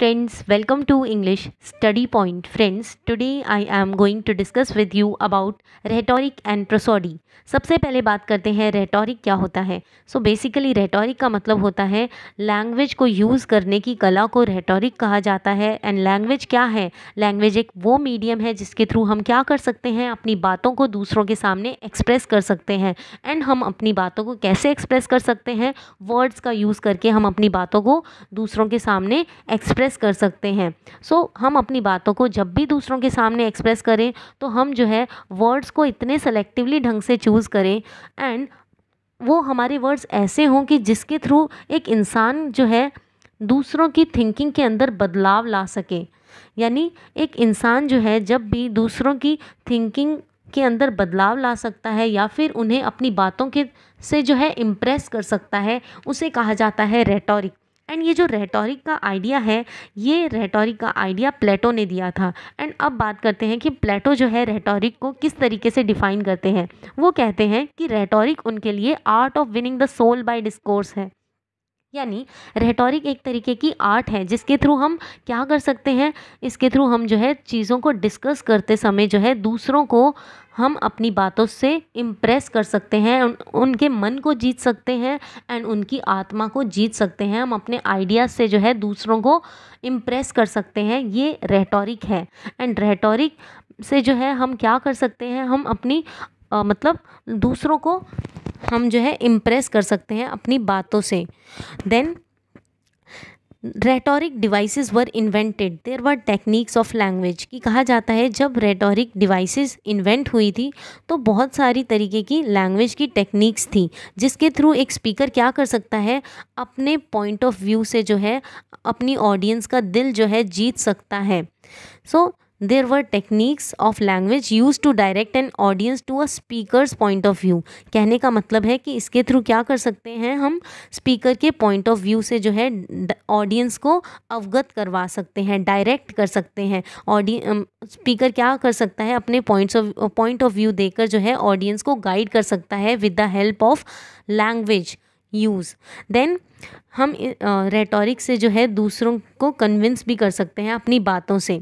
friends welcome to English study point friends today I am going to discuss with you about rhetoric and prosody सबसे पहले बात करते हैं rhetoric क्या होता है सो बेसिकली रेटोरिक का मतलब होता है लैंग्वेज को यूज़ करने की कला को रेटोरिक कहा जाता है एंड लैंग्वेज क्या है लैंग्वेज एक वो मीडियम है जिसके थ्रू हम क्या कर सकते हैं अपनी बातों को दूसरों के सामने एक्सप्रेस कर सकते हैं एंड हम अपनी बातों को कैसे एक्सप्रेस कर सकते हैं वर्ड्स का यूज़ करके हम अपनी बातों को दूसरों के सामने एक्सप्रेस एक्सप्रेस कर सकते हैं सो so, हम अपनी बातों को जब भी दूसरों के सामने एक्सप्रेस करें तो हम जो है वर्ड्स को इतने सेलेक्टिवली ढंग से चूज़ करें एंड वो हमारे वर्ड्स ऐसे हों कि जिसके थ्रू एक इंसान जो है दूसरों की थिंकिंग के अंदर बदलाव ला सके यानी एक इंसान जो है जब भी दूसरों की थिंकिंग के अंदर बदलाव ला सकता है या फिर उन्हें अपनी बातों के से जो है इम्प्रेस कर सकता है उसे कहा जाता है रेटोरिक एंड ये जो रेटोरिक का आइडिया है ये रेटोरिक का आइडिया प्लेटो ने दिया था एंड अब बात करते हैं कि प्लेटो जो है रेटोरिक को किस तरीके से डिफाइन करते हैं वो कहते हैं कि रेटोरिक उनके लिए art of winning the soul by discourse है यानी रेटोरिक एक तरीके की आर्ट है जिसके थ्रू हम क्या कर सकते हैं इसके थ्रू हम जो है चीज़ों को डिस्कस करते समय जो है दूसरों को हम अपनी बातों से इम्प्रेस कर सकते हैं उन, उनके मन को जीत सकते हैं एंड उनकी आत्मा को जीत सकते हैं हम अपने आइडियाज़ से जो है दूसरों को इम्प्रेस कर सकते हैं ये रेटोरिक है एंड रेटोरिक से जो है हम क्या कर सकते हैं हम अपनी आ, मतलब दूसरों को हम जो है इम्प्रेस कर सकते हैं अपनी बातों से then rhetoric devices were invented there were techniques of language की कहा जाता है जब रेटोरिक डिवाइसेस इन्वेंट हुई थी तो बहुत सारी तरीके की लैंग्वेज की टेक्निक्स थी जिसके थ्रू एक स्पीकर क्या कर सकता है अपने पॉइंट ऑफ व्यू से जो है अपनी ऑडियंस का दिल जो है जीत सकता है so so, there were techniques of language use to direct an audience to a speaker's point of view कहने का मतलब है कि इसके थ्रू क्या कर सकते हैं हम स्पीकर के पॉइंट ऑफ व्यू से जो है ऑडियंस को अवगत करवा सकते हैं डायरेक्ट कर सकते हैं ऑडिय स्पीकर क्या कर सकता है अपने points of point of view देकर जो है ऑडियंस को गाइड कर सकता है with the help of language use then हम रेटोरिक uh, से जो है दूसरों को कन्विंस भी कर सकते हैं अपनी बातों से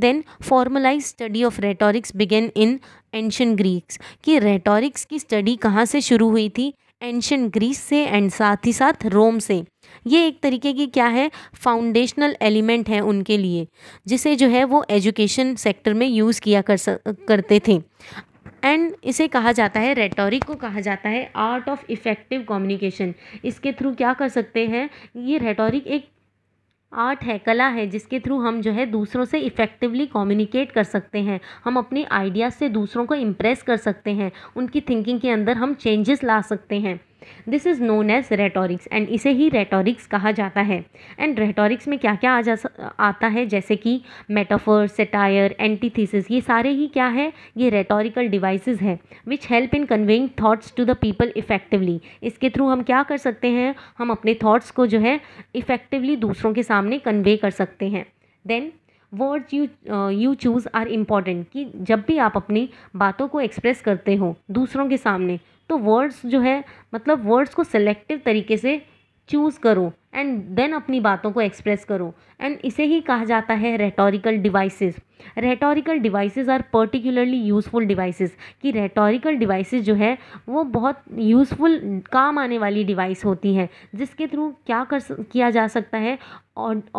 then formalized study of rhetorics began in ancient Greeks कि रेटोरिक्स की स्टडी कहाँ से शुरू हुई थी एंशन ग्रीस से एंड साथ ही साथ रोम से ये एक तरीके की क्या है फाउंडेशनल एलिमेंट है उनके लिए जिसे जो है वो एजुकेशन सेक्टर में यूज़ किया कर सक करते थे एंड इसे कहा जाता है रेटोरिक को कहा जाता है आर्ट ऑफ इफ़ेक्टिव कम्युनिकेशन इसके थ्रू क्या कर सकते हैं ये रेटोरिक एक आर्ट है कला है जिसके थ्रू हम जो है दूसरों से इफ़ेक्टिवली कम्युनिकेट कर सकते हैं हम अपने आइडियाज़ से दूसरों को इम्प्रेस कर सकते हैं उनकी थिंकिंग के अंदर हम चेंजेस ला सकते हैं this is known as rhetorics and इसे ही रेटोरिक्स कहा जाता है एंड रेटोरिक्स में क्या क्या आ जा आता है जैसे कि मेटाफर सेटायर एंटीथीसिस ये सारे ही क्या है ये रेटोरिकल डिवाइसेस है which help in conveying thoughts to the people effectively इसके थ्रू हम क्या कर सकते हैं हम अपने थाट्स को जो है इफ़ेक्टिवली दूसरों के सामने कन्वे कर सकते हैं then words you you choose are important कि जब भी आप अपनी बातों को एक्सप्रेस करते हो दूसरों के सामने तो वर्ड्स जो है मतलब वर्ड्स को सेलेक्टिव तरीके से चूज़ करो एंड देन अपनी बातों को एक्सप्रेस करो एंड इसे ही कहा जाता है rhetorical devices rhetorical devices are particularly useful devices कि रेटोरिकल डिवाइसेस जो है वो बहुत यूज़फुल काम आने वाली डिवाइस होती हैं जिसके थ्रू क्या कर किया जा सकता है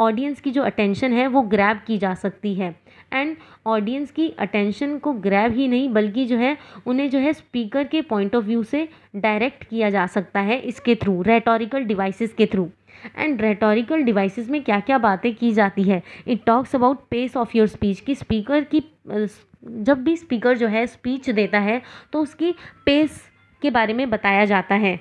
ऑडियंस की जो अटेंशन है वो ग्रैब की जा सकती है एंड ऑडियंस की अटेंशन को ग्रैब ही नहीं बल्कि जो है उन्हें जो है स्पीकर के पॉइंट ऑफ व्यू से डायरेक्ट किया जा सकता है इसके थ्रू रेटोरिकल डिवाइसेस के थ्रू एंड रेटोरिकल डिवाइसेस में क्या क्या बातें की जाती है it talks about pace of your speech कि स्पीकर की जब भी स्पीकर जो है स्पीच देता है तो उसकी पेस के बारे में बताया जाता है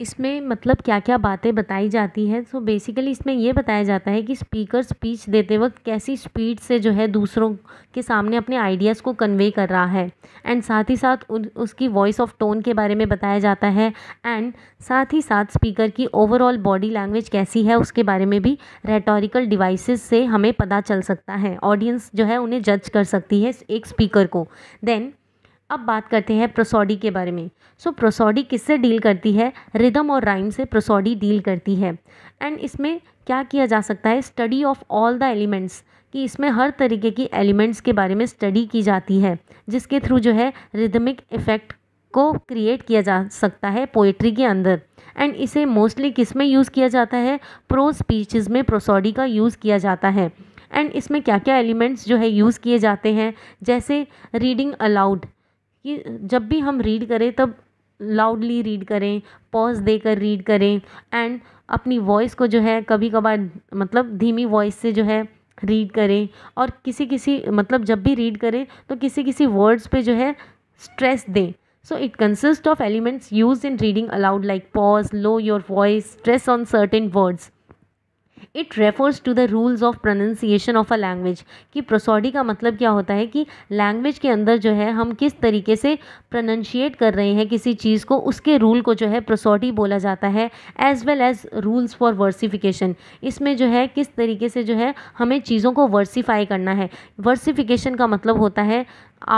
इसमें मतलब क्या क्या बातें बताई जाती हैं सो बेसिकली इसमें ये बताया जाता है कि स्पीकर स्पीच देते वक्त कैसी स्पीड से जो है दूसरों के सामने अपने आइडियाज़ को कन्वे कर रहा है एंड साथ ही साथ उसकी वॉइस ऑफ टोन के बारे में बताया जाता है एंड साथ ही साथ स्पीकर की ओवरऑल बॉडी लैंग्वेज कैसी है उसके बारे में भी रेटोरिकल डिवाइस से हमें पता चल सकता है ऑडियंस जो है उन्हें जज कर सकती है एक स्पीकर को देन अब बात करते हैं प्रोसोडी के बारे में सो so, प्रोसोडी किससे डील करती है रिदम और राइम से प्रोसोडी डील करती है एंड इसमें क्या किया जा सकता है study of all the elements कि इसमें हर तरीके की एलिमेंट्स के बारे में स्टडी की जाती है जिसके थ्रू जो है रिदमिक इफ़ेक्ट को क्रिएट किया जा सकता है पोइट्री के अंदर एंड इसे मोस्टली किस में यूज़ किया जाता है प्रो स्पीचेस में प्रोसोडी का यूज़ किया जाता है एंड इसमें क्या क्या एलिमेंट्स जो है यूज़ किए जाते हैं जैसे रीडिंग अलाउड कि जब भी हम रीड करें तब लाउडली रीड करें पॉज देकर रीड करें एंड अपनी वॉइस को जो है कभी कभार मतलब धीमी वॉइस से जो है रीड करें और किसी किसी मतलब जब भी रीड करें तो किसी किसी वर्ड्स पे जो है स्ट्रेस दें so it consist of elements use in reading aloud like pause low your voice stress on certain words it refers to the rules of pronunciation of a language कि prosody का मतलब क्या होता है कि लैंग्वेज के अंदर जो है हम किस तरीके से प्रोनंशिएट कर रहे हैं किसी चीज़ को उसके रूल को जो है प्रोसॉडी बोला जाता है as well as rules for versification इसमें जो है किस तरीके से जो है हमें चीज़ों को वर्सीफाई करना है वर्सिफिकेशन का मतलब होता है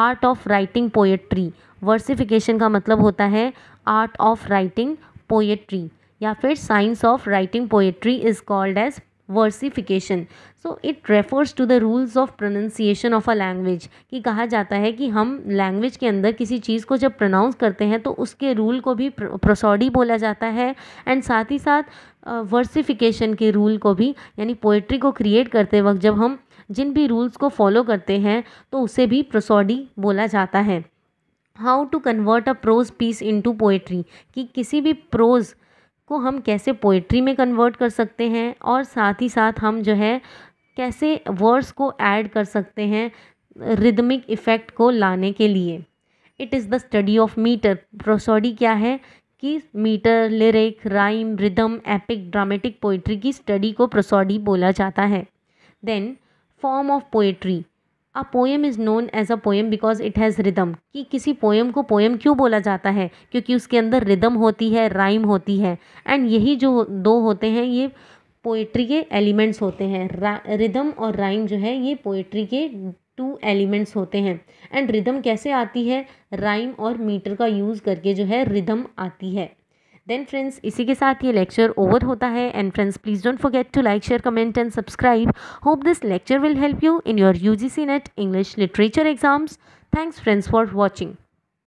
art of writing poetry versification का मतलब होता है आर्ट ऑफ राइटिंग पोएट्री या फिर science of writing poetry is called as versification so it refers to the rules of pronunciation of a language कि कहा जाता है कि हम लैंग्वेज के अंदर किसी चीज़ को जब प्रोनाउंस करते हैं तो उसके रूल को भी प्रोसॉडी बोला जाता है एंड साथ ही साथ वर्सिफिकेशन के रूल को भी यानी पोएट्री को क्रिएट करते वक्त जब हम जिन भी रूल्स को फॉलो करते हैं तो उसे भी प्रोसॉडी बोला जाता है how to convert a prose piece to poetry कि किसी भी प्रोज़ को हम कैसे पोइट्री में कन्वर्ट कर सकते हैं और साथ ही साथ हम जो है कैसे वर्ड्स को ऐड कर सकते हैं रिदमिक इफ़ेक्ट को लाने के लिए it is the study of metre prosody क्या है कि metre lyric rhyme rhythm epic dramatic poetry की स्टडी को प्रोसोडी बोला जाता है then form of poetry a poem is known as a poem because it has rhythm कि किसी पोएम को पोएम क्यों बोला जाता है क्योंकि उसके अंदर रिदम होती है राइम होती है एंड यही जो दो होते हैं ये पोइट्री के एलिमेंट्स होते हैं रिदम और राइम जो है ये पोइट्री के टू एलिमेंट्स होते हैं एंड रिदम कैसे आती है राइम और मीटर का यूज़ करके जो है रिदम आती है देन फ्रेंड्स इसी के साथ ये लेक्चर ओवर होता है and friends please don't forget to like share comment and subscribe hope this lecture will help you in your U G C NET English literature exams thanks friends for watching